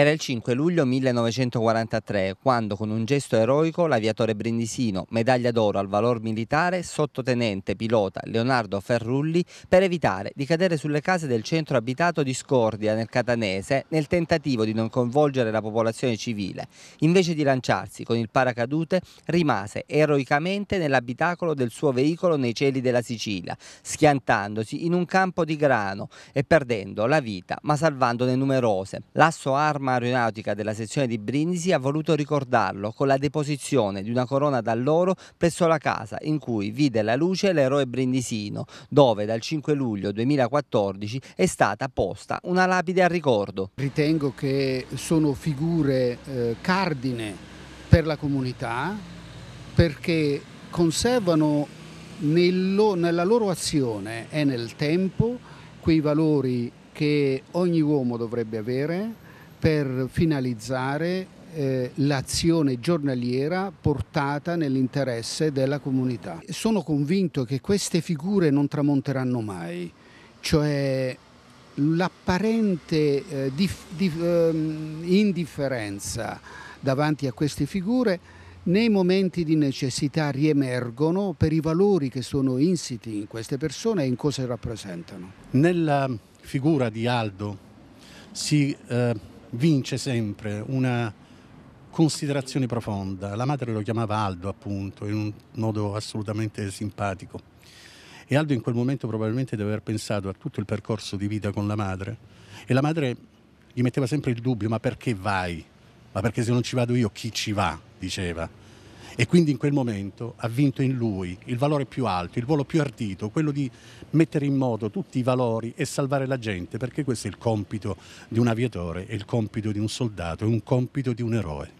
Era il 5 luglio 1943 quando con un gesto eroico l'aviatore brindisino, medaglia d'oro al valor militare, sottotenente pilota Leonardo Ferrulli per evitare di cadere sulle case del centro abitato di Scordia nel Catanese nel tentativo di non coinvolgere la popolazione civile. Invece di lanciarsi con il paracadute rimase eroicamente nell'abitacolo del suo veicolo nei cieli della Sicilia, schiantandosi in un campo di grano e perdendo la vita ma salvandone numerose. L'asso arma Norma Aeronautica della sezione di Brindisi ha voluto ricordarlo con la deposizione di una corona d'alloro presso la casa in cui vide la luce l'eroe brindisino, dove dal 5 luglio 2014 è stata posta una lapide a ricordo. Ritengo che sono figure eh, cardine per la comunità perché conservano nello, nella loro azione e nel tempo quei valori che ogni uomo dovrebbe avere per finalizzare eh, l'azione giornaliera portata nell'interesse della comunità. Sono convinto che queste figure non tramonteranno mai, cioè l'apparente eh, ehm, indifferenza davanti a queste figure nei momenti di necessità riemergono per i valori che sono insiti in queste persone e in cosa rappresentano. Nella figura di Aldo si eh, vince sempre una considerazione profonda. La madre lo chiamava Aldo, appunto, in un modo assolutamente simpatico. E Aldo in quel momento probabilmente deve aver pensato a tutto il percorso di vita con la madre. E la madre gli metteva sempre il dubbio, ma perché vai? Ma perché se non ci vado io chi ci va? diceva e quindi in quel momento ha vinto in lui il valore più alto, il volo più ardito, quello di mettere in moto tutti i valori e salvare la gente, perché questo è il compito di un aviatore, è il compito di un soldato, è un compito di un eroe.